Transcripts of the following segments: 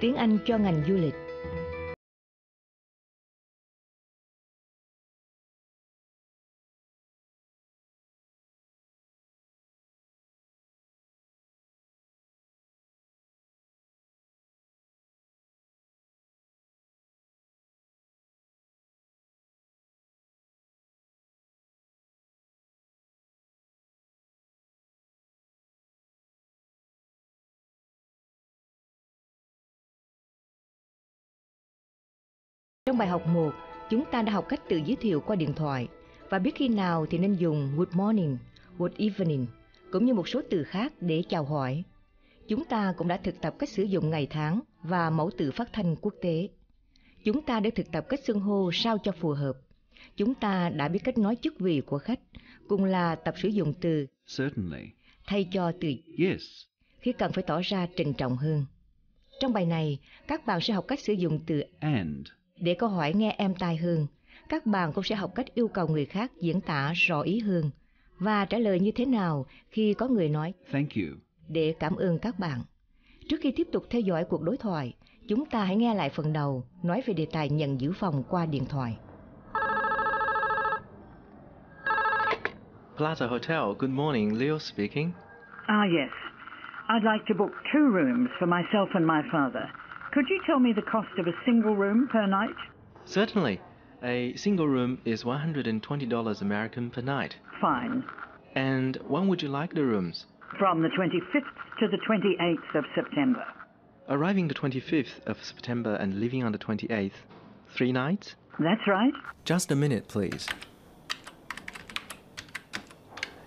tiếng Anh cho ngành du lịch. Trong bài học 1, chúng ta đã học cách tự giới thiệu qua điện thoại và biết khi nào thì nên dùng good morning, good evening cũng như một số từ khác để chào hỏi. Chúng ta cũng đã thực tập cách sử dụng ngày tháng và mẫu từ phát thanh quốc tế. Chúng ta đã thực tập cách xưng hô sao cho phù hợp. Chúng ta đã biết cách nói chức vị của khách, cùng là tập sử dụng từ certainly thay cho từ yes khi cần phải tỏ ra trịnh trọng hơn. Trong bài này, các bạn sẽ học cách sử dụng từ and để câu hỏi nghe em tai Hương, các bạn cũng sẽ học cách yêu cầu người khác diễn tả rõ ý Hương và trả lời như thế nào khi có người nói Thank you để cảm ơn các bạn. Trước khi tiếp tục theo dõi cuộc đối thoại, chúng ta hãy nghe lại phần đầu nói về đề tài nhận giữ phòng qua điện thoại. Plaza Hotel, good morning. Leo speaking. Ah, yes. I'd like to book two rooms for myself and my father. Could you tell me the cost of a single room per night? Certainly. A single room is $120 American per night. Fine. And when would you like the rooms? From the 25th to the 28th of September. Arriving the 25th of September and leaving on the 28th. Three nights? That's right. Just a minute, please.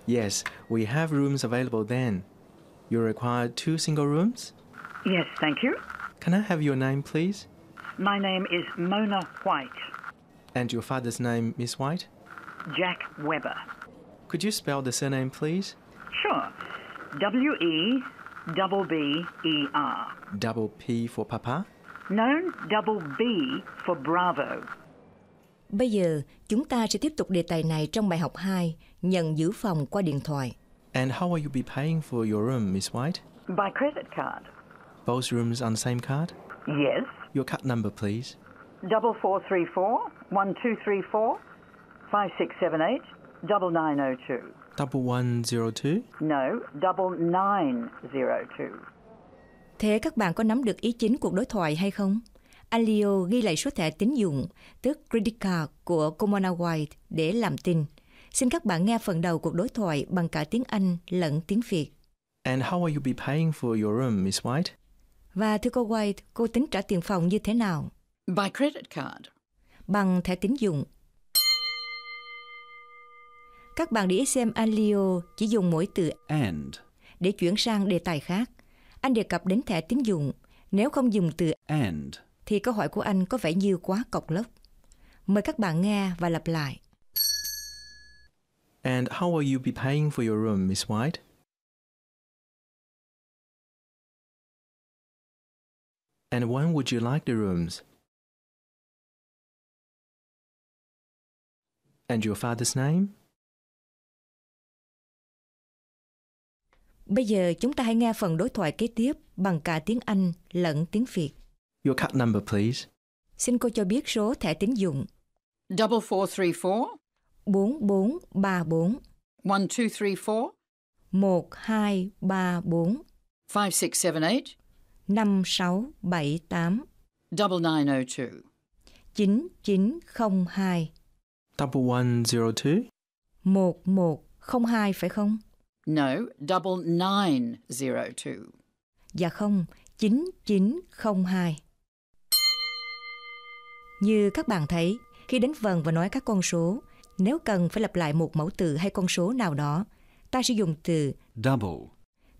Yes, we have rooms available then. You require two single rooms? Yes, thank you. Can I have your name, please? My name is Mona White. And your father's name, Miss White? Jack Webber. Could you spell the surname, please? Sure. W E double B E R. Double P for Papa? No, double B for Bravo. Bây giờ, chúng ta sẽ tiếp tục đề tài này trong bài học 2, nhận giữ phòng qua điện thoại. And how will you be paying for your room, Miss White? By credit card. Both rooms on the same card? Yes. Your card number, please. Double four three four one two three four five six seven eight double nine zero oh two. Double one zero two? No, double nine zero two. Thế các bạn có nắm được ý chính cuộc đối thoại hay không? Alio ghi lại số thẻ tín dụng, tức credit card của Comona White để làm tin. Xin các bạn nghe phần đầu cuộc đối thoại bằng cả tiếng Anh lẫn tiếng Việt. And how will you be paying for your room, Miss White? Và thưa cô White, cô tính trả tiền phòng như thế nào? By credit card. Bằng thẻ tín dụng. Các bạn để ý xem Alio chỉ dùng mỗi từ and để chuyển sang đề tài khác. Anh đề cập đến thẻ tín dụng. Nếu không dùng từ and thì câu hỏi của anh có vẻ như quá cọc lốc. Mời các bạn nghe và lặp lại. And how will you be paying for your room, Miss White? And when would you like the rooms? And your father's name? Bây giờ chúng ta hãy nghe phần đối thoại kế tiếp bằng cả tiếng Anh lẫn tiếng Việt. Your card number, please. Xin cô cho biết số thẻ tín dụng. Double four three four. Bốn bốn ba bốn. One two three four. Một hai ba bốn. Five six seven eight năm sáu bảy tám oh Double one zero two. Một một không hai phải không? No, double nine zero oh two. Dạ không, chín chín không hai. Như các bạn thấy, khi đánh vần và nói các con số, nếu cần phải lặp lại một mẫu từ hay con số nào đó, ta sử dụng từ double.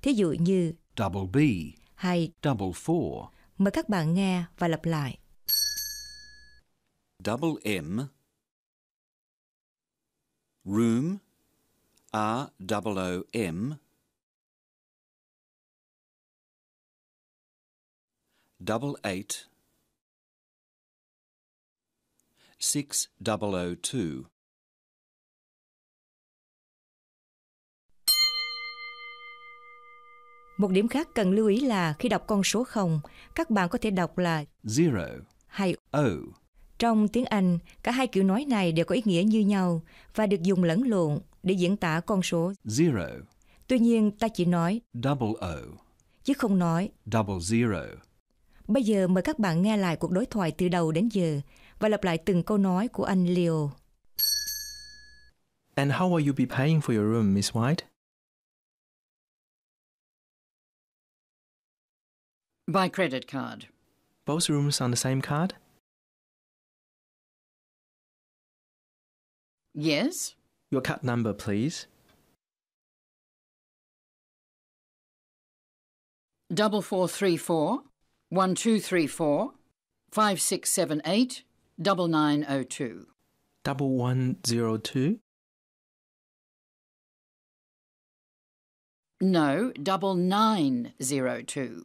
Thí dụ như double B hay Double four. Mời các bạn nghe và lặp lại. Double M Room R double O M double eight six double O two Một điểm khác cần lưu ý là khi đọc con số 0, các bạn có thể đọc là zero hay o. Trong tiếng Anh, cả hai kiểu nói này đều có ý nghĩa như nhau và được dùng lẫn lộn để diễn tả con số zero. Tuy nhiên, ta chỉ nói double o chứ không nói double zero. Bây giờ mời các bạn nghe lại cuộc đối thoại từ đầu đến giờ và lặp lại từng câu nói của anh Leo. And how will you be paying for your room, Miss White? By credit card. Both rooms on the same card? Yes. Your card number, please. Double four three four one two three four five six seven eight double nine oh two. Double one zero two? No, double nine zero two.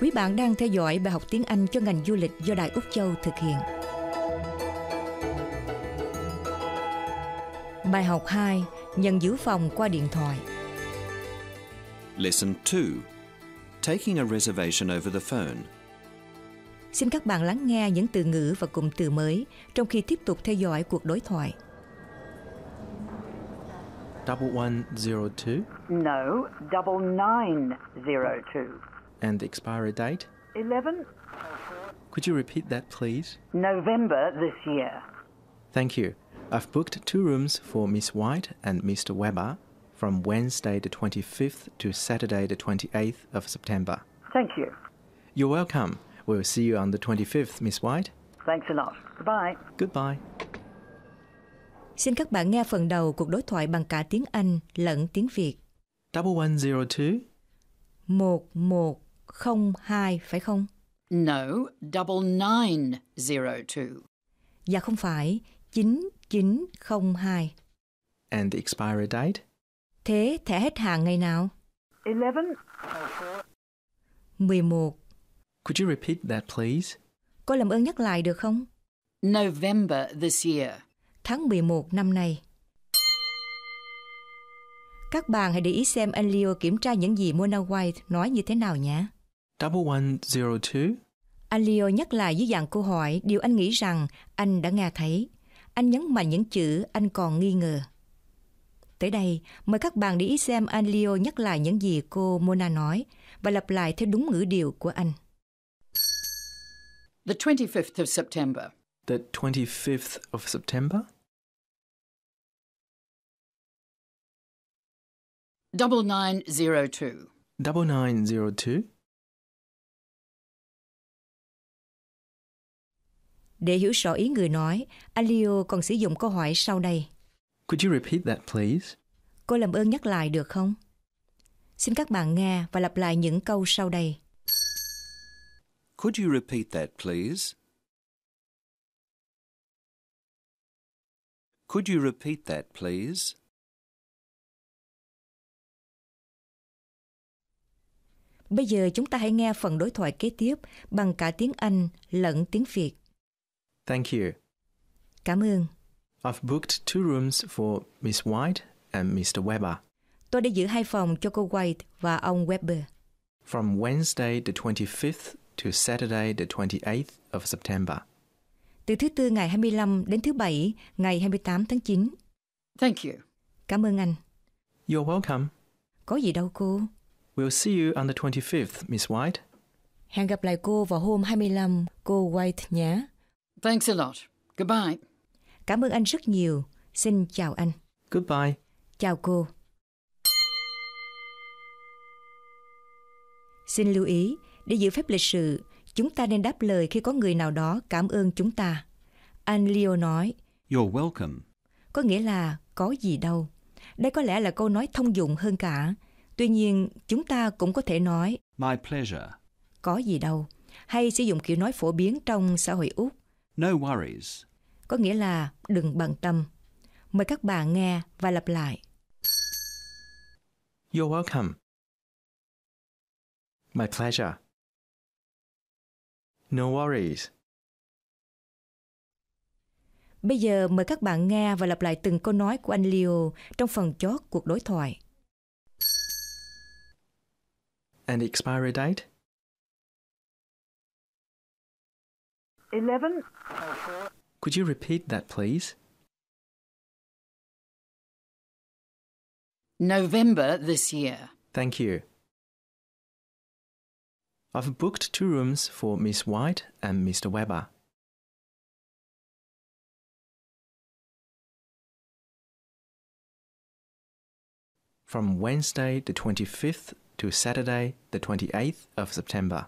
Quý bạn đang theo dõi bài học tiếng Anh cho ngành du lịch do Đại Úc Châu thực hiện. Bài học 2: Nhận giữ phòng qua điện thoại. Lesson 2: Taking a reservation over the phone. Xin các bạn lắng nghe những từ ngữ và cụm từ mới trong khi tiếp tục theo dõi cuộc đối thoại. Double one zero two. No, double nine zero two. And the expiry date? 11. Could you repeat that, please? November this year. Thank you. I've booked two rooms for Miss White and Mr. Weber from Wednesday the 25th to Saturday the 28th of September. Thank you. You're welcome. We'll see you on the 25th, Miss White. Thanks a lot. Goodbye. Goodbye. Xin các bạn nghe phần đầu cuộc đối thoại bằng cả tiếng Anh lẫn tiếng Việt. 1102 Một một không hai phải không? No, double nine zero two. Dạ không phải, chín chín không hai And the expiry date? Thế thẻ hết hạn ngày nào? eleven mười một Could you repeat that please? có làm ơn nhắc lại được không? November this year. Tháng 11 năm nay. Các bạn hãy để ý xem anh Leo kiểm tra những gì Mona White nói như thế nào nhé. 1102. Anh Leo nhắc lại dưới dạng câu hỏi điều anh nghĩ rằng anh đã nghe thấy. Anh nhấn mạnh những chữ anh còn nghi ngờ. Tới đây, mời các bạn để ý xem anh Leo nhắc lại những gì cô Mona nói và lặp lại theo đúng ngữ điệu của anh. The 25th of September. The 25th of September? Double nine zero two. Double nine zero two. Để hiểu rõ ý người nói, Alio còn sử dụng câu hỏi sau đây. Could you repeat that please? Cô làm ơn nhắc lại được không? Xin các bạn nghe và lặp lại những câu sau đây. Could you repeat that please? Could you repeat that please? Bây giờ chúng ta hãy nghe phần đối thoại kế tiếp bằng cả tiếng Anh lẫn tiếng Việt. Thank you. Cảm ơn. I've booked two rooms for Miss White and Mr. Weber. Tôi đã giữ hai phòng cho cô White và ông Weber. From Wednesday the 25th to Saturday the 28th of September. Từ thứ tư ngày 25 đến thứ bảy ngày 28 tháng 9. Thank you. Cảm ơn anh. You're welcome. Có gì đâu cô. We'll see you on the 25th, Miss White. Hẹn gặp lại cô vào hôm 25, cô White nhé. Thanks a lot. Goodbye. Cảm ơn anh rất nhiều. Xin chào anh. Goodbye. Chào cô. Xin lưu ý, để giữ phép lịch sự, chúng ta nên đáp lời khi có người nào đó cảm ơn chúng ta. Anh Leo nói, You're welcome. Có nghĩa là có gì đâu. Đây có lẽ là câu nói thông dụng hơn cả. Tuy nhiên, chúng ta cũng có thể nói My pleasure. Có gì đâu. Hay sử dụng kiểu nói phổ biến trong xã hội Úc. No worries. Có nghĩa là đừng bận tâm. Mời các bạn nghe và lặp lại. You're welcome. My pleasure. No worries. Bây giờ mời các bạn nghe và lặp lại từng câu nói của anh Leo trong phần chót cuộc đối thoại. And expiry date? 11. Could you repeat that, please? November this year. Thank you. I've booked two rooms for Miss White and Mr. Weber. From Wednesday the 25th to Saturday the 28th of September.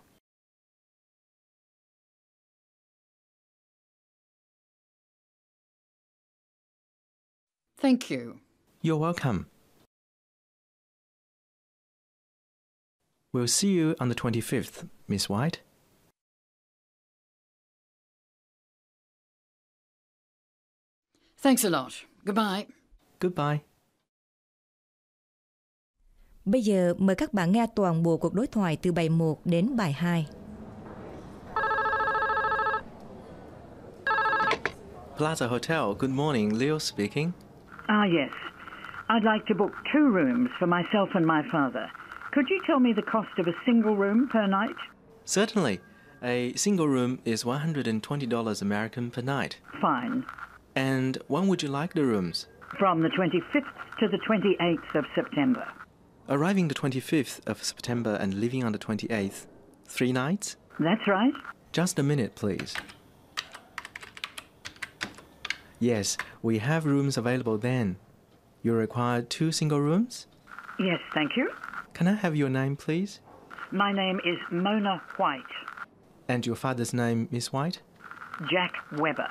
Thank you. You're welcome. We'll see you on the 25th, Miss White. Thanks a lot. Goodbye. Goodbye. Bây giờ mời các bạn nghe toàn bộ cuộc đối thoại từ bài 1 đến bài 2. Plaza Hotel, good morning, Leo speaking. Ah, yes. I'd like to book two rooms for myself and my father. Could you tell me the cost of a single room per night? Certainly. A single room is $120 American per night. Fine. And when would you like the rooms? From the 25th to the 28th of September. Arriving the 25th of September and leaving on the 28th. Three nights? That's right. Just a minute, please. Yes, we have rooms available then. You require two single rooms? Yes, thank you. Can I have your name, please? My name is Mona White. And your father's name, Miss White? Jack Webber.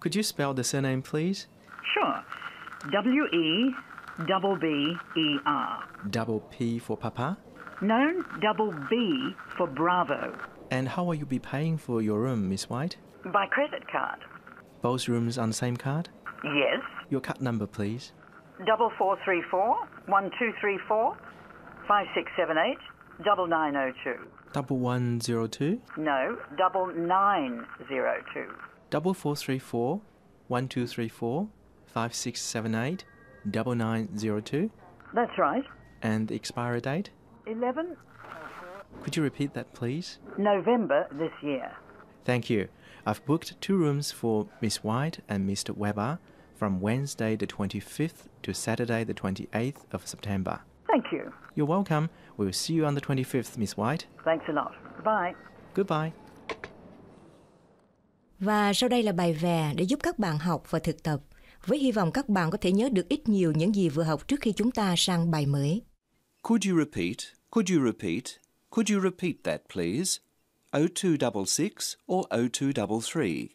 Could you spell the surname, please? Sure. W E double B E R. Double P for Papa? No, double B for Bravo. And how will you be paying for your room, Miss White? By credit card. Both rooms on the same card? Yes. Your card number, please. Double four three four one two three four five six seven eight double nine oh two. Double one zero two? No, double nine zero two. Double four three four one two three four five six seven eight double nine zero two. That's right. And the expiry date? Eleven. Could you repeat that, please? November this year. Thank you. I've booked two rooms for Miss White and Mr. Weber from Wednesday the 25th to Saturday the 28th of September. Thank you. You're welcome. We'll see you on the 25th, Miss White. Thanks a lot. Goodbye. Goodbye. Và sau đây là bài về để giúp các bạn học và thực tập với hy vọng các bạn có thể nhớ được ít nhiều những gì vừa học trước khi chúng ta sang bài mới. Could you repeat? Could you repeat? Could you repeat that please? 0266 or 0233.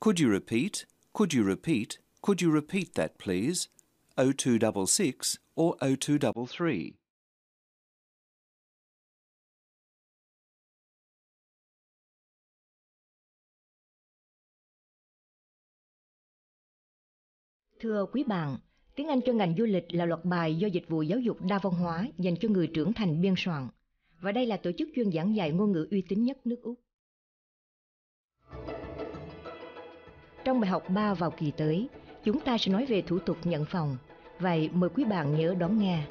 Could you repeat? Could you repeat? Could you repeat that, please? 0266 or 0233. Thưa quý bạn, tiếng Anh cho ngành du lịch là loạt bài do Dịch vụ Giáo dục Đa Văn hóa dành cho người trưởng thành biên soạn và đây là tổ chức chuyên giảng dạy ngôn ngữ uy tín nhất nước Úc. Trong bài học 3 vào kỳ tới, chúng ta sẽ nói về thủ tục nhận phòng. Vậy mời quý bạn nhớ đón nghe.